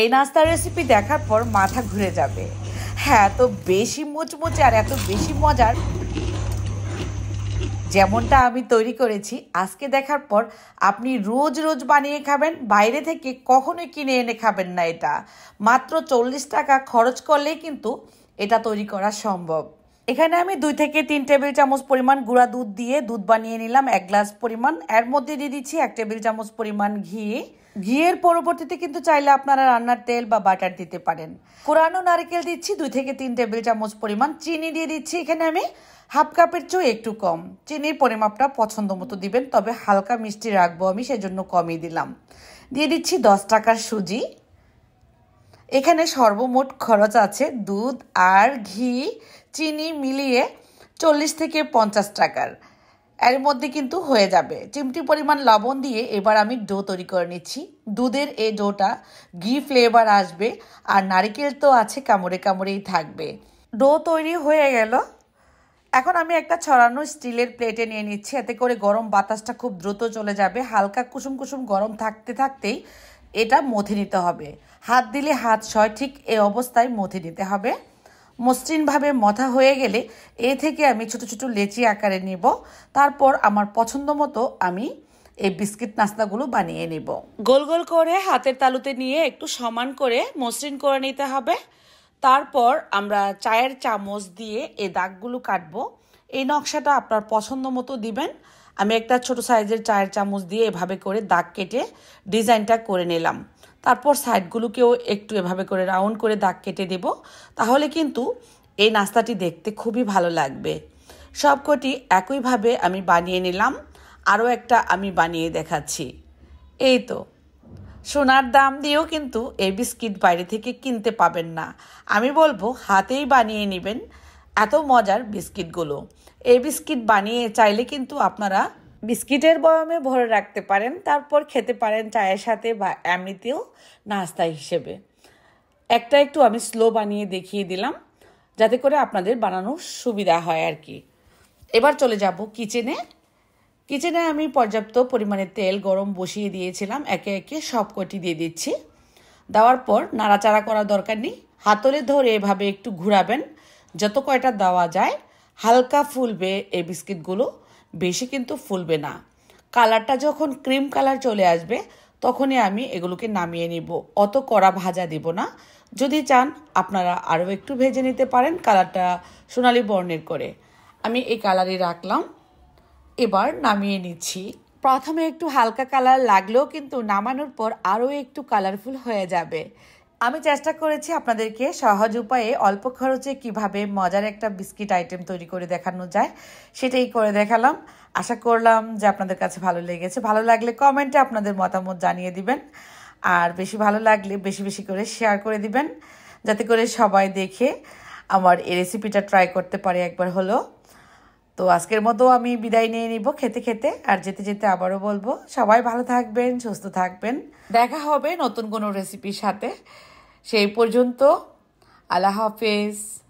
এই নাস্তার রেসিপি দেখার পর মাথা ঘুরে যাবে হ্যাঁ এত বেশি মুচমুচে আর এত বেশি মজার যেমনটা আমি তৈরি করেছি আজকে দেখার পর আপনি রোজ রোজ বানিয়ে খাবেন বাইরে থেকে কখনোই কিনে এনে খাবেন না এটা মাত্র চল্লিশ টাকা খরচ করলেই কিন্তু এটা তৈরি করা সম্ভব এখানে আমি দুই থেকে তিন টেবিল চামচ পরিমাণ গুঁড়া দুধ দিয়ে দুধ বানিয়ে নিলাম এক গ্লাস পরিমাণ এর মধ্যে দিয়ে দিচ্ছি এক টেবিল চামচ পরিমাণ ঘি ঘিয়ের পরবর্তীতে কিন্তু চাইলে আপনারা রান্নার তেল বা বাটার দিতে পারেন কোরানো নারকেল দিচ্ছি দুই থেকে তিন টেবিল চামচ পরিমাণ চিনি দিয়ে দিচ্ছি এখানে আমি হাফ কাপের চেয়েও একটু কম চিনির পরিমাপটা পছন্দ মতো দিবেন তবে হালকা মিষ্টি রাখবো আমি সেজন্য কমই দিলাম দিয়ে দিচ্ছি দশ টাকার সুজি এখানে সর্বমোট খরচ আছে দুধ আর ঘি চিনি মিলিয়ে চল্লিশ থেকে পঞ্চাশ টাকার এর মধ্যে কিন্তু হয়ে যাবে চিমটি পরিমাণ লবণ দিয়ে এবার আমি ডো তৈরি করে নিচ্ছি দুধের এই ডোটা ঘি ফ্লেভার আসবে আর নারিকেল তো আছে কামড়ে কামড়েই থাকবে ডো তৈরি হয়ে গেল এখন আমি একটা ছড়ানো স্টিলের প্লেটে নিয়ে নিচ্ছি এতে করে গরম বাতাসটা খুব দ্রুত চলে যাবে হালকা কুসুম কুসুম গরম থাকতে থাকতেই এটা মথে নিতে হবে হাত দিলে হাত ছয় ঠিক এই অবস্থায় মথে নিতে হবে মসৃণভাবে মথা হয়ে গেলে এ থেকে আমি ছোট ছোট লেচি আকারে নিব তারপর আমার পছন্দ মতো আমি এই বিস্কিট নাস্তাগুলো বানিয়ে নিব গোল গোল করে হাতের তালুতে নিয়ে একটু সমান করে মসৃণ করে নিতে হবে তারপর আমরা চায়ের চামচ দিয়ে এই দাগগুলো কাটবো এই নকশাটা আপনার পছন্দ মতো দিবেন আমি একটা ছোট সাইজের চায়ের চামচ দিয়ে এভাবে করে দাগ কেটে ডিজাইনটা করে নিলাম তারপর সাইডগুলোকেও একটু এভাবে করে রাউন্ড করে দাগ কেটে দেব তাহলে কিন্তু এই নাস্তাটি দেখতে খুবই ভালো লাগবে সবকটি একইভাবে আমি বানিয়ে নিলাম আরও একটা আমি বানিয়ে দেখাচ্ছি এই তো সোনার দাম দিয়েও কিন্তু এই বিস্কিট বাইরে থেকে কিনতে পাবেন না আমি বলবো হাতেই বানিয়ে নেবেন এত মজার বিস্কিটগুলো এই বিস্কিট বানিয়ে চাইলে কিন্তু আপনারা বিস্কিটের বয়মে ভরে রাখতে পারেন তারপর খেতে পারেন চায়ের সাথে বা এমনিতেও নাস্তা হিসেবে একটা একটু আমি স্লো বানিয়ে দেখিয়ে দিলাম যাতে করে আপনাদের বানানোর সুবিধা হয় আর কি এবার চলে যাব কিচেনে কিচেনে আমি পর্যাপ্ত পরিমাণে তেল গরম বসিয়ে দিয়েছিলাম একে একে সব কটি দিয়ে দিচ্ছি দেওয়ার পর নাড়াচাড়া করা দরকার নেই হাতলে ধরে এভাবে একটু ঘুরাবেন যত কয়টা দেওয়া যায় হালকা ফুলবে এই বিস্কিটগুলো বেশি কিন্তু ফুলবে না কালারটা যখন ক্রিম কালার চলে আসবে তখনই আমি এগুলোকে নামিয়ে নিব অত কড়া ভাজা দিব না যদি চান আপনারা আরও একটু ভেজে নিতে পারেন কালারটা সোনালি বর্ণের করে আমি এই কালারই রাখলাম এবার নামিয়ে নিচ্ছি প্রথমে একটু হালকা কালার লাগলেও কিন্তু নামানোর পর আরও একটু কালারফুল হয়ে যাবে আমি চেষ্টা করেছি আপনাদেরকে সহজ উপায়ে অল্প খরচে কিভাবে মজার একটা বিস্কিট আইটেম তৈরি করে দেখানো যায় সেটাই করে দেখালাম আশা করলাম যে আপনাদের কাছে ভালো লেগেছে ভালো লাগলে কমেন্টে আপনাদের মতামত জানিয়ে দিবেন আর বেশি ভালো লাগলে বেশি বেশি করে শেয়ার করে দিবেন যাতে করে সবাই দেখে আমার এই রেসিপিটা ট্রাই করতে পারে একবার হলো তো আজকের মতো আমি বিদায় নিয়ে নিব খেতে খেতে আর যেতে যেতে আবারও বলবো সবাই ভালো থাকবেন সুস্থ থাকবেন দেখা হবে নতুন কোনো রেসিপির সাথে সেই পর্যন্ত আল্লাহ হাফেজ